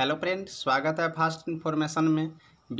hello friend स्वागत है fast information में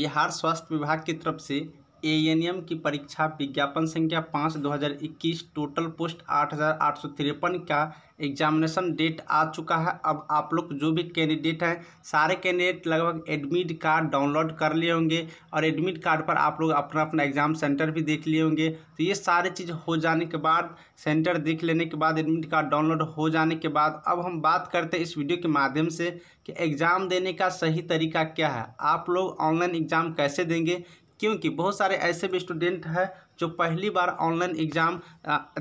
बिहार स्वास्थ्य विभाग की तरफ से ए एन एम की परीक्षा विज्ञापन संख्या पाँच दो हज़ार इक्कीस टोटल पोस्ट आठ हज़ार आठ सौ तिरपन का एग्जामिनेशन डेट आ चुका है अब आप लोग जो भी कैंडिडेट हैं सारे कैंडिडेट लगभग एडमिट कार्ड डाउनलोड कर लिए होंगे और एडमिट कार्ड पर आप लोग अपना अपना एग्ज़ाम सेंटर भी देख लिए होंगे तो ये सारे चीज़ हो जाने के बाद सेंटर देख लेने के बाद एडमिट कार्ड डाउनलोड हो जाने के बाद अब हम बात करते हैं इस वीडियो के माध्यम से कि एग्ज़ाम देने का सही तरीका क्या है आप लोग ऑनलाइन एग्ज़ाम कैसे देंगे क्योंकि बहुत सारे ऐसे भी स्टूडेंट हैं जो पहली बार ऑनलाइन एग्ज़ाम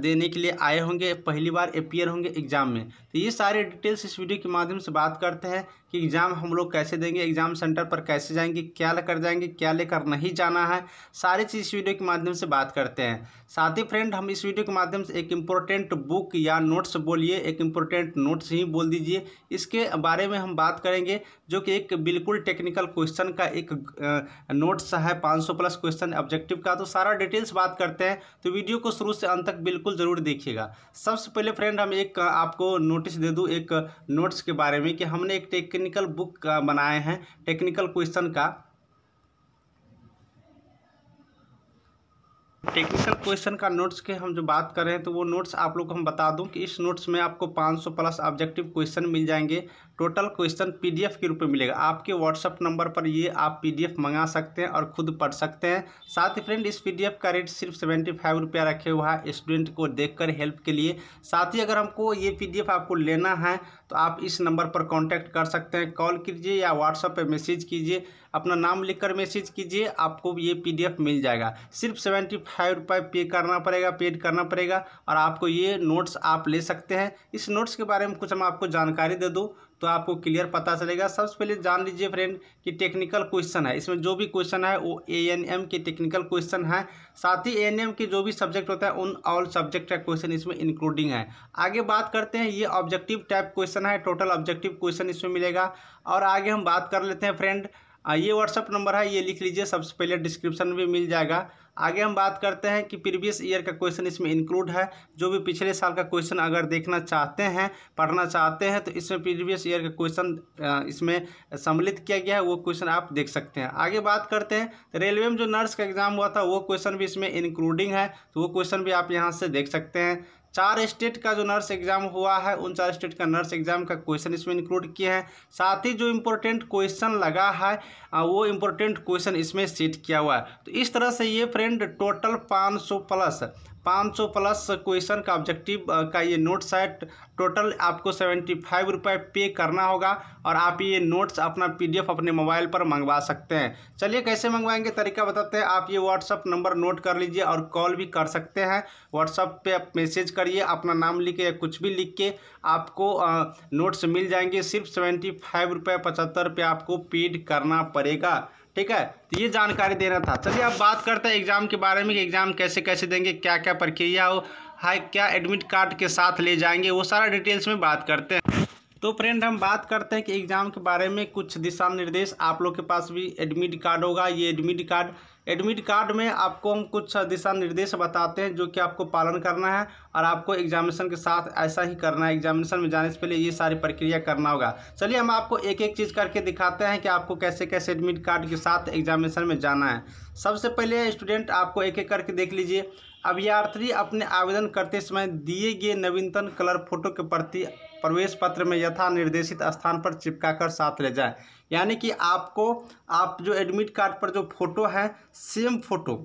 देने के लिए आए होंगे पहली बार अपियर होंगे एग्ज़ाम में तो ये सारे डिटेल्स इस वीडियो के माध्यम से बात करते हैं कि एग्ज़ाम हम लोग कैसे देंगे एग्ज़ाम सेंटर पर कैसे जाएंगे क्या लेकर जाएंगे क्या लेकर नहीं जाना है सारी चीज़ इस वीडियो के माध्यम से बात करते हैं साथ ही फ्रेंड हम इस वीडियो के माध्यम से एक इम्पोर्टेंट बुक या नोट्स बोलिए एक इम्पोर्टेंट नोट्स ही बोल दीजिए इसके बारे में हम बात करेंगे जो कि एक बिल्कुल टेक्निकल क्वेश्चन का एक नोट्स है पाँच प्लस क्वेश्चन ऑब्जेक्टिव का तो सारा डिटेल्स बात बात करते हैं तो वीडियो को शुरू से अंत तक बिल्कुल ज़रूर देखिएगा सबसे पहले फ्रेंड हम एक आपको नोटिस दे दूँ एक नोट्स के बारे में कि हमने एक टेक्निकल बुक बनाए हैं टेक्निकल क्वेश्चन का टेक्निकल क्वेश्चन का नोट्स के हम जो बात कर रहे हैं तो वो नोट्स आप लोग को हम बता दूं कि इस नोट्स में आपको 500 प्लस ऑब्जेक्टिव क्वेश्चन मिल जाएंगे टोटल क्वेश्चन पीडीएफ के रूप में मिलेगा आपके व्हाट्सअप नंबर पर ये आप पीडीएफ मंगा सकते हैं और खुद पढ़ सकते हैं साथ ही फ्रेंड इस पी का रेट सिर्फ सेवेंटी फाइव रुपया रखे हुआ है स्टूडेंट को देख हेल्प के लिए साथ ही अगर हमको ये पी आपको लेना है तो आप इस नंबर पर कॉन्टैक्ट कर सकते हैं कॉल कीजिए या व्हाट्सअप पर मैसेज कीजिए अपना नाम लिखकर मैसेज कीजिए आपको ये पीडीएफ मिल जाएगा सिर्फ सेवेंटी फाइव फाइव रुपये पे करना पड़ेगा पेड करना पड़ेगा और आपको ये नोट्स आप ले सकते हैं इस नोट्स के बारे में कुछ हम आपको जानकारी दे दूँ तो आपको क्लियर पता चलेगा सबसे पहले जान लीजिए फ्रेंड कि टेक्निकल क्वेश्चन है इसमें जो भी क्वेश्चन है वो ए एन एम के टेक्निकल क्वेश्चन है साथ ही ए एन एम के जो भी सब्जेक्ट होता है उन ऑल सब्जेक्ट का क्वेश्चन इसमें इंक्लूडिंग है आगे बात करते हैं ये ऑब्जेक्टिव टाइप क्वेश्चन है टोटल ऑब्जेक्टिव क्वेश्चन इसमें मिलेगा और आगे हम बात कर लेते हैं फ्रेंड ये व्हाट्सअप नंबर है ये लिख लीजिए सबसे पहले डिस्क्रिप्शन में मिल जाएगा आगे हम बात करते हैं कि प्रीवियस ईयर का क्वेश्चन इसमें इंक्लूड है जो भी पिछले साल का क्वेश्चन अगर देखना चाहते हैं पढ़ना चाहते हैं तो इसमें प्रीवियस ईयर का क्वेश्चन इसमें सम्मिलित किया गया है वो क्वेश्चन आप देख सकते हैं आगे बात करते हैं तो रेलवे में जो नर्स का एग्ज़ाम हुआ था वो क्वेश्चन भी इसमें इंक्लूडिंग है तो वो क्वेश्चन भी आप यहाँ से देख सकते हैं चार स्टेट का जो नर्स एग्जाम हुआ है उन चार स्टेट का नर्स एग्जाम का क्वेश्चन इसमें इंक्लूड किए हैं साथ ही जो इम्पोर्टेंट क्वेश्चन लगा है वो इम्पोर्टेंट क्वेश्चन इसमें सेट किया हुआ है तो इस तरह से ये फ्रेंड टोटल पाँच सौ प्लस 500 प्लस क्वेश्चन का ऑब्जेक्टिव का ये नोट्स है टोटल आपको सेवेंटी फाइव रुपये पे करना होगा और आप ये नोट्स अपना पीडीएफ अपने मोबाइल पर मंगवा सकते हैं चलिए कैसे मंगवाएंगे तरीका बताते हैं आप ये व्हाट्सअप नंबर नोट कर लीजिए और कॉल भी कर सकते हैं व्हाट्सअप पे आप मैसेज करिए अपना नाम लिख के या कुछ भी लिख के आपको नोट्स मिल जाएंगे सिर्फ सेवेंटी फाइव रुपये पचहत्तर रुपये आपको पेड करना पड़ेगा ठीक है तो ये जानकारी दे रहा था चलिए अब बात करते हैं एग्ज़ाम के बारे में कि एग्ज़ाम कैसे कैसे देंगे क्या क्या प्रक्रिया हो हाई क्या एडमिट कार्ड के साथ ले जाएंगे वो सारा डिटेल्स में बात करते हैं तो फ्रेंड हम बात करते हैं कि एग्ज़ाम के बारे में कुछ दिशा निर्देश आप लोग के पास भी एडमिट कार्ड होगा ये एडमिट कार्ड एडमिट कार्ड में आपको हम कुछ दिशा निर्देश बताते हैं जो कि आपको पालन करना है और आपको एग्जामिनेशन के साथ ऐसा ही करना है एग्जामिनेशन में जाने से पहले ये सारी प्रक्रिया करना होगा चलिए हम आपको एक एक चीज़ करके दिखाते हैं कि आपको कैसे कैसे एडमिट कार्ड के साथ एग्जामिनेशन में जाना है सबसे पहले स्टूडेंट आपको एक एक करके देख लीजिए अभ्यार्थी अपने आवेदन करते समय दिए गए नवीनतम कलर फोटो के प्रति प्रवेश पत्र में यथा निर्देशित स्थान पर चिपका कर साथ ले जाए यानी कि आपको आप जो एडमिट कार्ड पर जो फोटो है सेम फोटो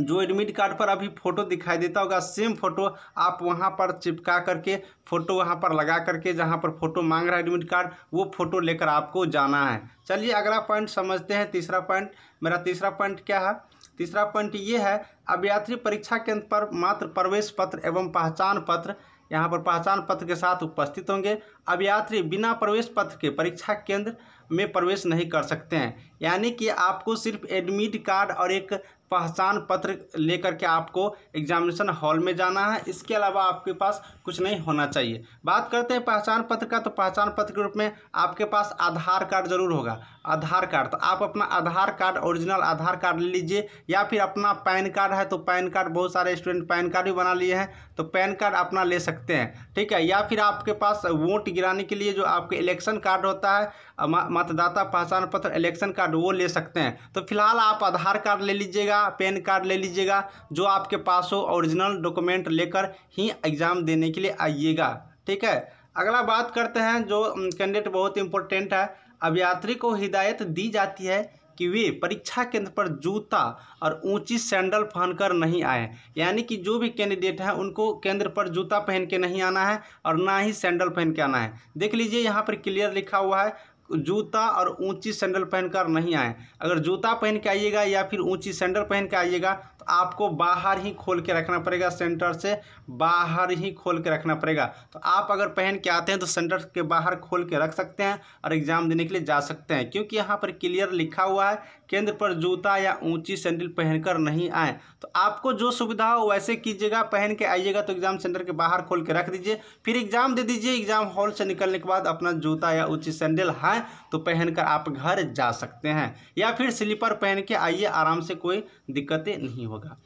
जो एडमिट कार्ड पर अभी फ़ोटो दिखाई देता होगा सेम फोटो आप वहाँ पर चिपका करके फ़ोटो वहाँ पर लगा करके जहाँ पर फोटो मांग रहा है एडमिट कार्ड वो फ़ोटो लेकर आपको जाना है चलिए अगला पॉइंट समझते हैं तीसरा पॉइंट मेरा तीसरा पॉइंट क्या है तीसरा पॉइंट ये है अभ्यार्थी परीक्षा केंद्र पर मात्र प्रवेश पत्र एवं पहचान पत्र यहाँ पर पहचान पत्र के साथ उपस्थित होंगे अब बिना प्रवेश पत्र के परीक्षा केंद्र में प्रवेश नहीं कर सकते हैं यानी कि आपको सिर्फ एडमिट कार्ड और एक पहचान पत्र लेकर के आपको एग्जामिनेशन हॉल में जाना है इसके अलावा आपके पास कुछ नहीं होना चाहिए बात करते हैं पहचान पत्र का तो पहचान पत्र के रूप में आपके पास आधार कार्ड ज़रूर होगा आधार कार्ड तो आप अपना Aadhaar card original Aadhaar card ले लीजिए या फिर अपना पैन कार्ड है तो पैन कार्ड बहुत सारे स्टूडेंट पैन कार्ड भी बना लिए हैं तो पैन कार्ड अपना ले सकते हैं ठीक है या फिर आपके पास वोट गिराने के लिए जो आपके इलेक्शन कार्ड होता है मतदाता पहचान पत्र इलेक्शन कार्ड वो ले सकते हैं तो फिलहाल आप आधार कार्ड ले लीजिएगा पैन कार्ड ले लीजिएगा जो आपके पास हो ओरिजिनल डॉक्यूमेंट लेकर ही एग्ज़ाम देने के लिए आइएगा ठीक है अगला बात करते हैं जो कैंडिडेट बहुत इंपॉर्टेंट है अभ्यात्री को हिदायत दी जाती है कि वे परीक्षा केंद्र पर जूता और ऊंची सैंडल पहनकर नहीं आए यानी कि जो भी कैंडिडेट हैं उनको केंद्र पर जूता पहन के नहीं आना है और ना ही सैंडल पहन के आना है देख लीजिए यहाँ पर क्लियर लिखा हुआ है जूता और ऊंची सैंडल पहनकर नहीं आए अगर जूता पहन के आइएगा या फिर ऊंची सैंडल पहन के आइएगा आपको बाहर ही खोल के रखना पड़ेगा सेंटर से बाहर ही खोल के रखना पड़ेगा तो आप अगर पहन के आते हैं तो सेंटर के बाहर खोल के रख सकते हैं और एग्ज़ाम देने के लिए जा सकते हैं क्योंकि यहाँ पर क्लियर लिखा हुआ है केंद्र पर जूता या ऊंची सैंडल पहनकर नहीं आए तो आपको जो सुविधा हो वैसे कीजिएगा पहन के आइएगा तो एग्ज़ाम सेंटर के बाहर खोल के रख दीजिए फिर एग्ज़ाम दे दीजिए एग्ज़ाम हॉल से निकलने के बाद अपना जूता या ऊंची सैंडल है तो पहनकर आप घर जा सकते हैं या फिर स्लीपर पहन के आइए आराम से कोई दिक्कतें नहीं होगी होगा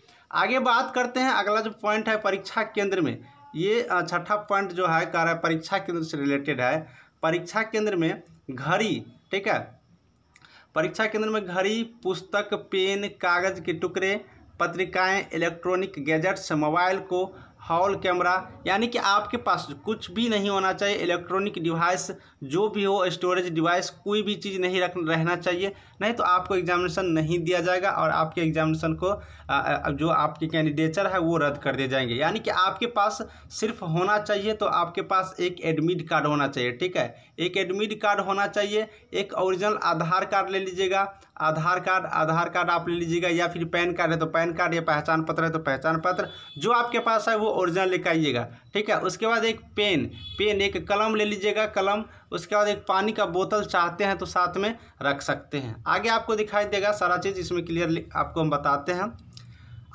आगे बात करते हैं अगला जो पॉइंट है परीक्षा केंद्र में ये छठा पॉइंट जो है कह रहा है परीक्षा केंद्र से रिलेटेड है परीक्षा केंद्र में घड़ी ठीक है परीक्षा केंद्र में घड़ी पुस्तक पेन कागज के टुकड़े पत्रिकाएं इलेक्ट्रॉनिक गैजेट्स मोबाइल को हॉल कैमरा यानी कि आपके पास कुछ भी नहीं होना चाहिए इलेक्ट्रॉनिक डिवाइस जो भी हो स्टोरेज डिवाइस कोई भी चीज़ नहीं रख रहना चाहिए नहीं तो आपको एग्जामिनेशन नहीं दिया जाएगा और आपके एग्जामिनेशन को जो आपके कैंडिडेचर है वो रद्द कर दिए जाएंगे यानी कि आपके पास सिर्फ होना चाहिए तो आपके पास एक एडमिट कार्ड होना चाहिए ठीक है एक एडमिट कार्ड होना चाहिए एक ओरिजिनल आधार कार्ड ले लीजिएगा आधार कार्ड आधार कार्ड आप ले लीजिएगा या फिर पैन कार्ड है तो पैन कार्ड या पहचान पत्र है तो पहचान पत्र जो आपके पास है वो ओरिजिनल लेकर आइएगा ठीक है उसके बाद एक पेन पेन एक कलम ले लीजिएगा कलम उसके बाद एक पानी का बोतल चाहते हैं तो साथ में रख सकते हैं आगे आपको दिखाई देगा सारा चीज़ इसमें क्लियरली आपको हम बताते हैं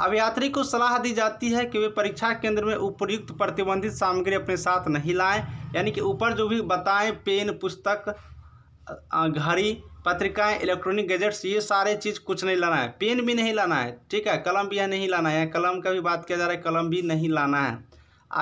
अब यात्री को सलाह दी जाती है कि वे परीक्षा केंद्र में उपयुक्त प्रतिबंधित सामग्री अपने साथ नहीं लाएँ यानी कि ऊपर जो भी बताएँ पेन पुस्तक घड़ी पत्रिकाएं इलेक्ट्रॉनिक गैजेट्स ये सारे चीज़ कुछ नहीं लाना है पेन भी नहीं लाना है ठीक है कलम भी नहीं लाना है कलम का भी बात किया जा रहा है कलम भी नहीं लाना है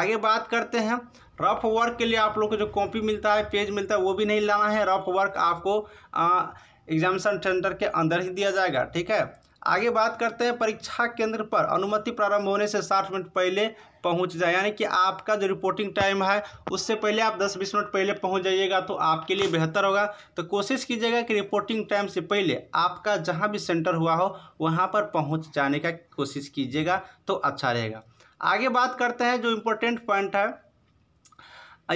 आगे बात करते हैं रफ वर्क के लिए आप लोग को जो कॉपी मिलता है पेज मिलता है वो भी नहीं लाना है रफ वर्क आपको एग्जामेशन सेंटर के अंदर ही दिया जाएगा ठीक है आगे बात करते हैं परीक्षा केंद्र पर अनुमति प्रारंभ होने से साठ मिनट पहले पहुंच जाए यानी कि आपका जो रिपोर्टिंग टाइम है उससे पहले आप 10 बीस मिनट पहले पहुंच जाइएगा तो आपके लिए बेहतर होगा तो कोशिश कीजिएगा कि रिपोर्टिंग टाइम से पहले आपका जहां भी सेंटर हुआ हो वहां पर पहुंच जाने का कोशिश कीजिएगा तो अच्छा रहेगा आगे बात करते हैं जो इम्पोर्टेंट पॉइंट है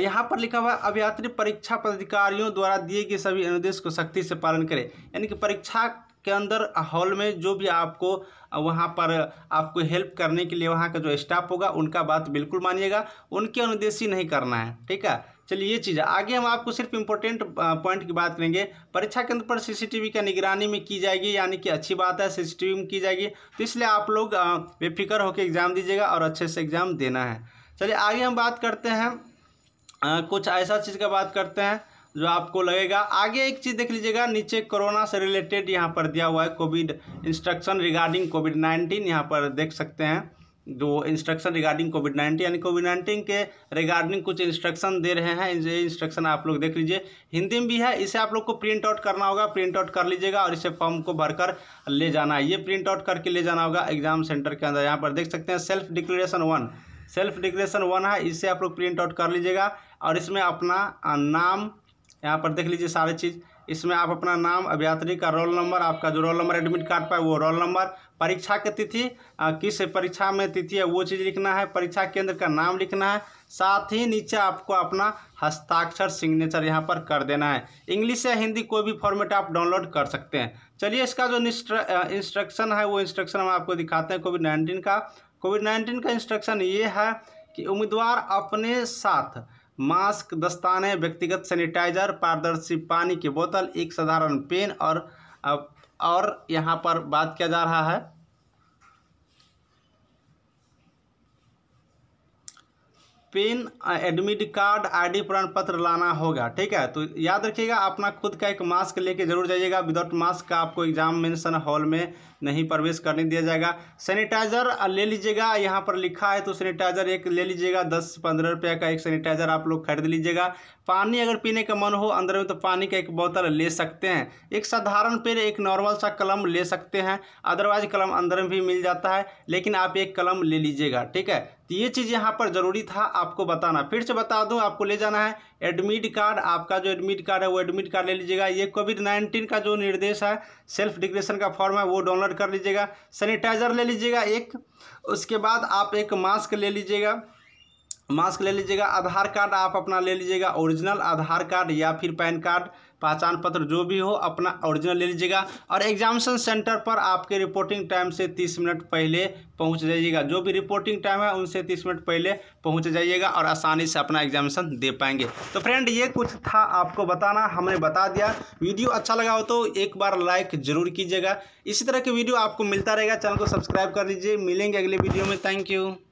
यहाँ पर लिखा हुआ अभियात्री परीक्षा पदाधिकारियों द्वारा दिए गए सभी अनुदेश को सख्ती से पालन करें यानी कि परीक्षा के अंदर हॉल में जो भी आपको वहाँ पर आपको हेल्प करने के लिए वहाँ का जो स्टाफ होगा उनका बात बिल्कुल मानिएगा उनके अनुदेशी नहीं करना है ठीक है चलिए ये चीज़ आगे हम आपको सिर्फ इम्पोर्टेंट पॉइंट की बात करेंगे परीक्षा केंद्र पर सीसीटीवी का निगरानी में की जाएगी यानी कि अच्छी बात है सीसीटीवी में की जाएगी तो इसलिए आप लोग बेफिक्र होकर एग्ज़ाम दीजिएगा और अच्छे से एग्ज़ाम देना है चलिए आगे हम बात करते हैं कुछ ऐसा चीज़ का बात करते हैं जो आपको लगेगा आगे एक चीज़ देख लीजिएगा नीचे कोरोना से रिलेटेड यहाँ पर दिया हुआ है COVID instruction regarding COVID nineteen यहाँ पर देख सकते हैं जो इंस्ट्रक्शन रिगार्डिंग कोविड नाइन्टीन यानी कोविड नाइन्टीन के रिगार्डिंग कुछ इंस्ट्रक्शन दे रहे हैं ये इंस्ट्रक्शन आप लोग देख लीजिए हिंदी में भी है इसे आप लोग को प्रिंट आउट करना होगा प्रिंट आउट कर लीजिएगा और इसे फॉर्म को भरकर ले जाना है ये प्रिंट आउट करके ले जाना होगा एग्जाम सेंटर के अंदर यहाँ पर देख सकते हैं self declaration one self declaration one है इसे आप लोग प्रिंट आउट कर लीजिएगा और इसमें अपना नाम यहाँ पर देख लीजिए सारी चीज़ इसमें आप अपना नाम अभ्यात्री का रोल नंबर आपका जो रोल नंबर एडमिट कार्ड पर वो रोल नंबर परीक्षा की तिथि किस परीक्षा में तिथि है वो चीज़ लिखना है परीक्षा केंद्र का नाम लिखना है साथ ही नीचे आपको अपना हस्ताक्षर सिग्नेचर यहाँ पर कर देना है इंग्लिश या हिंदी कोई भी फॉर्मेट आप डाउनलोड कर सकते हैं चलिए इसका जो इंस्ट्रक्शन है वो इंस्ट्रक्शन हम आपको दिखाते हैं कोविड नाइन्टीन का कोविड नाइन्टीन का इंस्ट्रक्शन ये है कि उम्मीदवार अपने साथ मास्क दस्ताने व्यक्तिगत सैनिटाइजर पारदर्शी पानी की बोतल एक साधारण पेन और और यहाँ पर बात किया जा रहा है पेन एडमिट कार्ड आईडी प्रमाण पत्र लाना होगा ठीक है तो याद रखिएगा अपना खुद का एक मास्क लेके जरूर जाइएगा विदाउट मास्क का आपको एग्जाम मेंशन हॉल में नहीं प्रवेश करने दिया जाएगा सैनिटाइज़र ले लीजिएगा यहाँ पर लिखा है तो सैनिटाइज़र एक ले लीजिएगा दस पंद्रह रुपये का एक सैनिटाइज़र आप लोग खरीद लीजिएगा पानी अगर पीने का मन हो अंदर में तो पानी का एक बोतल ले सकते हैं एक साधारण पेन एक नॉर्मल सा कलम ले सकते हैं अदरवाइज कलम अंदर में भी मिल जाता है लेकिन आप एक कलम ले लीजिएगा ठीक है तो ये चीज़ यहाँ पर ज़रूरी था आपको बताना फिर से बता दूँ आपको ले जाना है एडमिट कार्ड आपका जो एडमिट कार्ड है वो एडमिट कार्ड ले लीजिएगा ये कोविड नाइन्टीन का जो निर्देश है सेल्फ डिक्रेशन का फॉर्म है वो डाउनलोड कर लीजिएगा सैनिटाइज़र ले लीजिएगा एक उसके बाद आप एक मास्क ले लीजिएगा मास्क ले लीजिएगा आधार कार्ड आप अपना ले लीजिएगा ओरिजिनल आधार कार्ड या फिर पैन कार्ड पहचान पत्र जो भी हो अपना ओरिजिनल ले लीजिएगा और एग्जामिनेशन सेंटर पर आपके रिपोर्टिंग टाइम से तीस मिनट पहले पहुंच जाइएगा जो भी रिपोर्टिंग टाइम है उनसे तीस मिनट पहले पहुंच जाइएगा और आसानी से अपना एग्जामिनेशन दे पाएंगे तो फ्रेंड ये कुछ था आपको बताना हमने बता दिया वीडियो अच्छा लगा हो तो एक बार लाइक जरूर कीजिएगा इसी तरह के वीडियो आपको मिलता रहेगा चैनल को सब्सक्राइब कर लीजिए मिलेंगे अगले वीडियो में थैंक यू